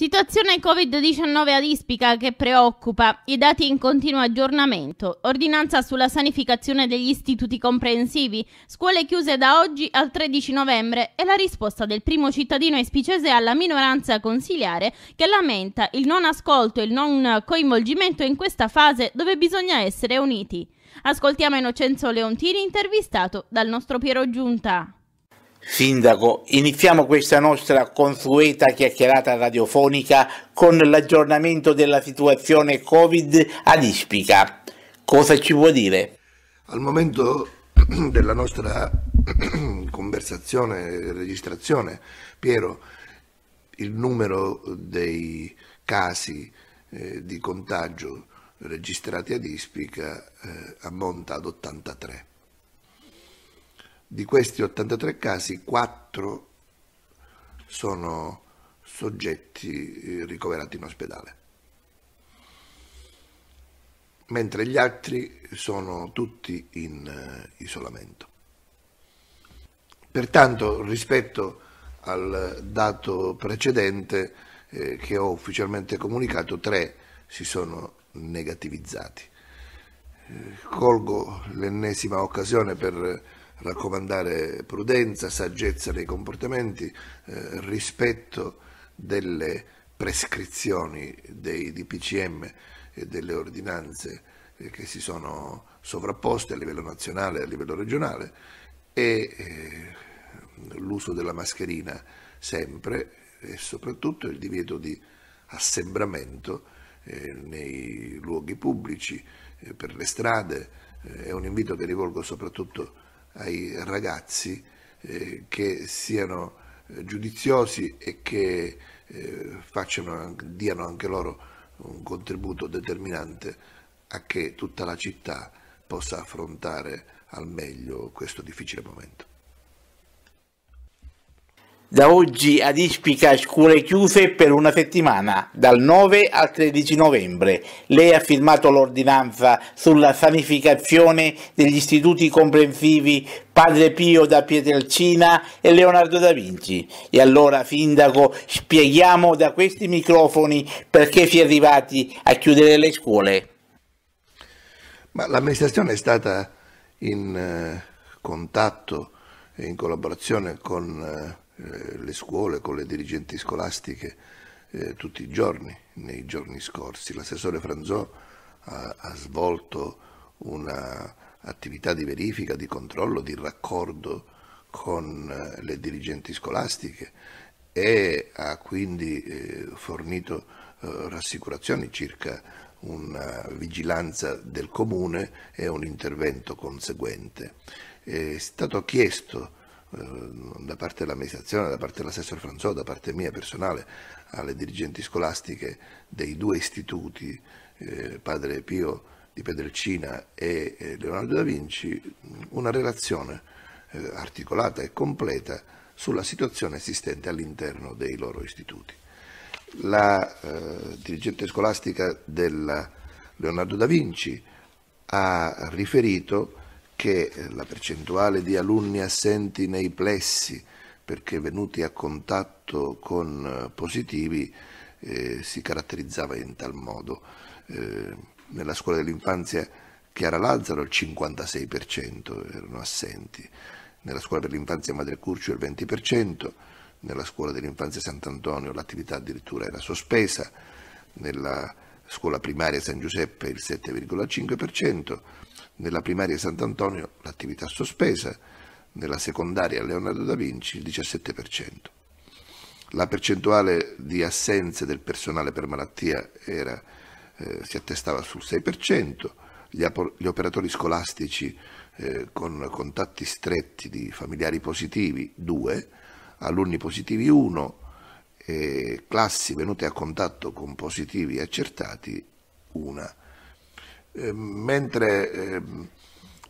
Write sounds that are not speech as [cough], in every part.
Situazione Covid-19 ad Ispica che preoccupa, i dati in continuo aggiornamento, ordinanza sulla sanificazione degli istituti comprensivi, scuole chiuse da oggi al 13 novembre e la risposta del primo cittadino ispicese alla minoranza consiliare che lamenta il non ascolto e il non coinvolgimento in questa fase dove bisogna essere uniti. Ascoltiamo Innocenzo Leontini intervistato dal nostro Piero Giunta. Sindaco, iniziamo questa nostra consueta chiacchierata radiofonica con l'aggiornamento della situazione Covid ad Ispica. Cosa ci vuol dire? Al momento [clears throat] della nostra [clears throat] conversazione e registrazione, Piero, il numero dei casi eh, di contagio registrati ad Ispica eh, ammonta ad 83 di questi 83 casi, 4 sono soggetti eh, ricoverati in ospedale, mentre gli altri sono tutti in eh, isolamento. Pertanto, rispetto al dato precedente eh, che ho ufficialmente comunicato, 3 si sono negativizzati. Eh, colgo l'ennesima occasione per raccomandare prudenza, saggezza nei comportamenti, eh, rispetto delle prescrizioni dei DPCM e delle ordinanze eh, che si sono sovrapposte a livello nazionale e a livello regionale e eh, l'uso della mascherina sempre e soprattutto il divieto di assembramento eh, nei luoghi pubblici, eh, per le strade. Eh, è un invito che rivolgo soprattutto a ai ragazzi eh, che siano giudiziosi e che eh, facciano, diano anche loro un contributo determinante a che tutta la città possa affrontare al meglio questo difficile momento. Da oggi ad Ispica scuole chiuse per una settimana, dal 9 al 13 novembre. Lei ha firmato l'ordinanza sulla sanificazione degli istituti comprensivi Padre Pio da Pietrelcina e Leonardo da Vinci. E allora, Sindaco, spieghiamo da questi microfoni perché si è arrivati a chiudere le scuole. Ma l'amministrazione è stata in eh, contatto e in collaborazione con... Eh, eh, le scuole, con le dirigenti scolastiche eh, tutti i giorni, nei giorni scorsi. L'assessore Franzò ha, ha svolto un'attività di verifica, di controllo, di raccordo con eh, le dirigenti scolastiche e ha quindi eh, fornito eh, rassicurazioni circa una vigilanza del comune e un intervento conseguente. È stato chiesto eh, da parte dell'amministrazione, da parte dell'assessore François, da parte mia personale, alle dirigenti scolastiche dei due istituti, eh, Padre Pio di Pedrelcina e eh, Leonardo da Vinci, una relazione eh, articolata e completa sulla situazione esistente all'interno dei loro istituti. La eh, dirigente scolastica del Leonardo da Vinci ha riferito che la percentuale di alunni assenti nei plessi perché venuti a contatto con eh, positivi eh, si caratterizzava in tal modo. Eh, nella scuola dell'infanzia Chiara Lazzaro il 56% erano assenti, nella scuola per l'infanzia Madre Curcio il 20%, nella scuola dell'infanzia Sant'Antonio l'attività addirittura era sospesa, nella scuola primaria San Giuseppe il 7,5%, nella primaria Sant'Antonio l'attività sospesa, nella secondaria Leonardo da Vinci il 17%. La percentuale di assenze del personale per malattia era, eh, si attestava sul 6%, gli, gli operatori scolastici eh, con contatti stretti di familiari positivi 2, alunni positivi 1, eh, classi venute a contatto con positivi accertati 1. Eh, mentre eh,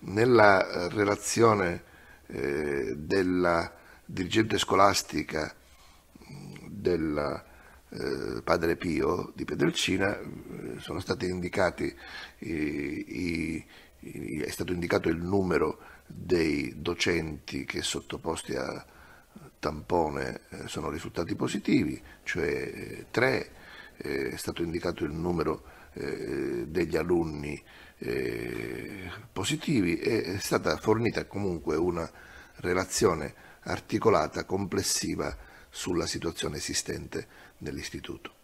nella relazione eh, della dirigente scolastica del eh, padre Pio di Pedelcina eh, sono stati indicati i, i, è stato indicato il numero dei docenti che sottoposti a tampone sono risultati positivi, cioè tre, è stato indicato il numero eh, degli alunni eh, positivi è stata fornita comunque una relazione articolata, complessiva sulla situazione esistente nell'istituto.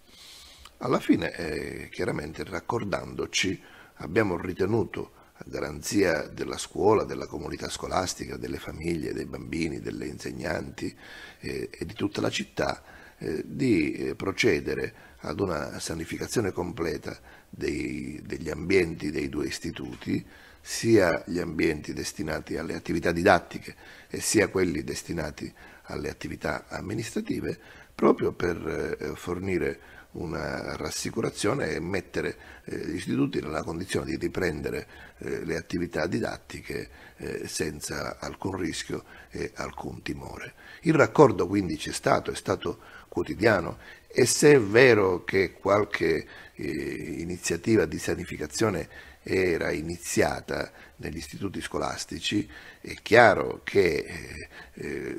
Alla fine, eh, chiaramente raccordandoci, abbiamo ritenuto a garanzia della scuola, della comunità scolastica, delle famiglie, dei bambini, delle insegnanti eh, e di tutta la città, eh, di eh, procedere ad una sanificazione completa dei, degli ambienti dei due istituti, sia gli ambienti destinati alle attività didattiche e sia quelli destinati alle attività amministrative, proprio per eh, fornire una rassicurazione e mettere eh, gli istituti nella condizione di riprendere eh, le attività didattiche senza alcun rischio e alcun timore. Il raccordo quindi c'è stato, è stato quotidiano e se è vero che qualche iniziativa di sanificazione era iniziata negli istituti scolastici, è chiaro che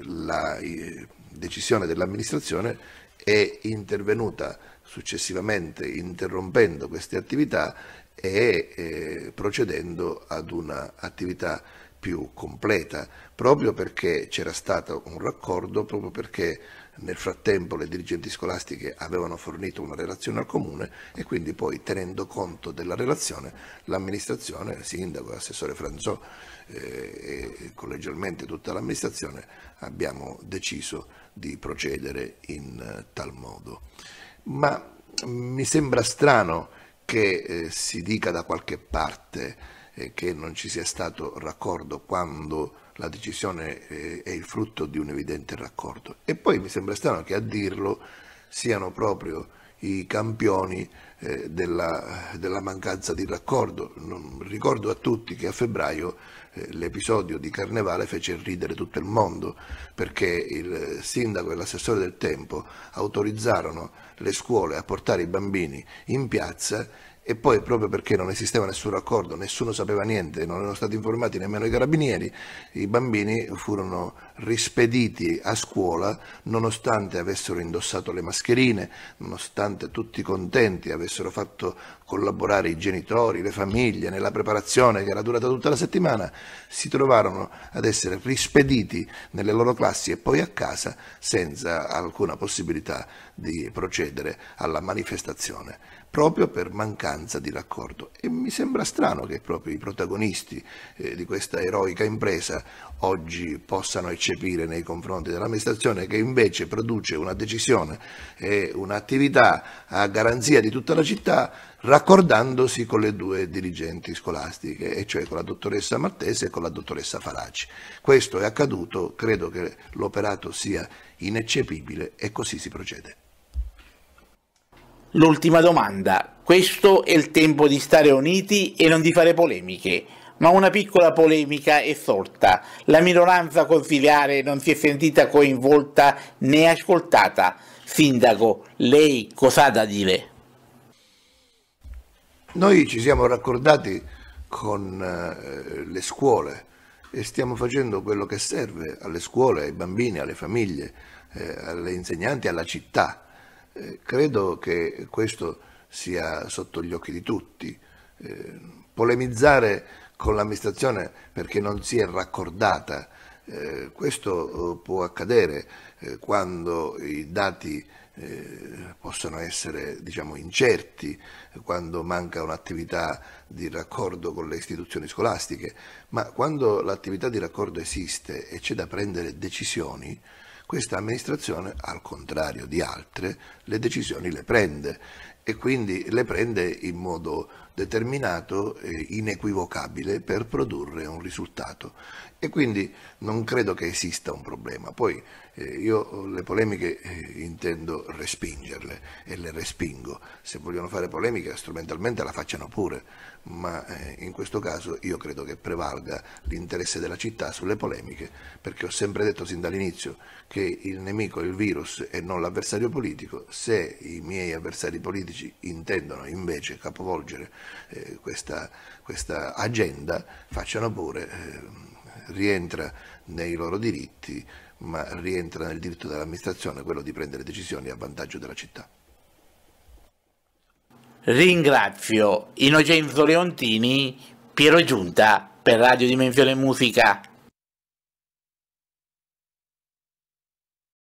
la decisione dell'amministrazione è intervenuta successivamente interrompendo queste attività e eh, procedendo ad un'attività più completa, proprio perché c'era stato un raccordo, proprio perché nel frattempo le dirigenti scolastiche avevano fornito una relazione al comune e quindi poi tenendo conto della relazione l'amministrazione, il sindaco, l'assessore Franzò eh, e collegialmente tutta l'amministrazione abbiamo deciso di procedere in eh, tal modo. Ma mm, mi sembra strano che eh, si dica da qualche parte che non ci sia stato raccordo quando la decisione eh, è il frutto di un evidente raccordo. E poi mi sembra strano che a dirlo siano proprio i campioni eh, della, della mancanza di raccordo. ricordo a tutti che a febbraio eh, l'episodio di Carnevale fece ridere tutto il mondo perché il sindaco e l'assessore del tempo autorizzarono le scuole a portare i bambini in piazza e poi proprio perché non esisteva nessun raccordo, nessuno sapeva niente, non erano stati informati nemmeno i carabinieri, i bambini furono rispediti a scuola nonostante avessero indossato le mascherine, nonostante tutti contenti avessero fatto collaborare i genitori, le famiglie nella preparazione che era durata tutta la settimana, si trovarono ad essere rispediti nelle loro classi e poi a casa senza alcuna possibilità di procedere alla manifestazione, proprio per mancanza di raccordo. E mi sembra strano che proprio i protagonisti eh, di questa eroica impresa oggi possano eccepire nei confronti dell'amministrazione che invece produce una decisione e un'attività a garanzia di tutta la città raccordandosi con le due dirigenti scolastiche, e cioè con la dottoressa Maltese e con la dottoressa Faraci. Questo è accaduto, credo che l'operato sia ineccepibile e così si procede. L'ultima domanda. Questo è il tempo di stare uniti e non di fare polemiche ma una piccola polemica è sorta. La minoranza consiliare non si è sentita coinvolta né ascoltata. Sindaco, lei cosa ha da dire? Noi ci siamo raccordati con eh, le scuole e stiamo facendo quello che serve alle scuole, ai bambini, alle famiglie, eh, alle insegnanti, alla città. Eh, credo che questo sia sotto gli occhi di tutti. polemizzare con l'amministrazione perché non si è raccordata eh, questo eh, può accadere eh, quando i dati possono essere diciamo, incerti, quando manca un'attività di raccordo con le istituzioni scolastiche, ma quando l'attività di raccordo esiste e c'è da prendere decisioni, questa amministrazione, al contrario di altre, le decisioni le prende e quindi le prende in modo determinato e inequivocabile per produrre un risultato. E quindi non credo che esista un problema. Poi eh, io le polemiche eh, intendo respingerle e le respingo. Se vogliono fare polemiche strumentalmente la facciano pure, ma eh, in questo caso io credo che prevalga l'interesse della città sulle polemiche, perché ho sempre detto sin dall'inizio che il nemico è il virus e non l'avversario politico. Se i miei avversari politici politici intendono invece capovolgere eh, questa, questa, agenda, facciano pure, eh, rientra nei loro diritti, ma rientra nel diritto dell'amministrazione quello di prendere decisioni a vantaggio della città. Ringrazio Innocenzo Leontini, Piero Giunta per Radio Dimensione Musica.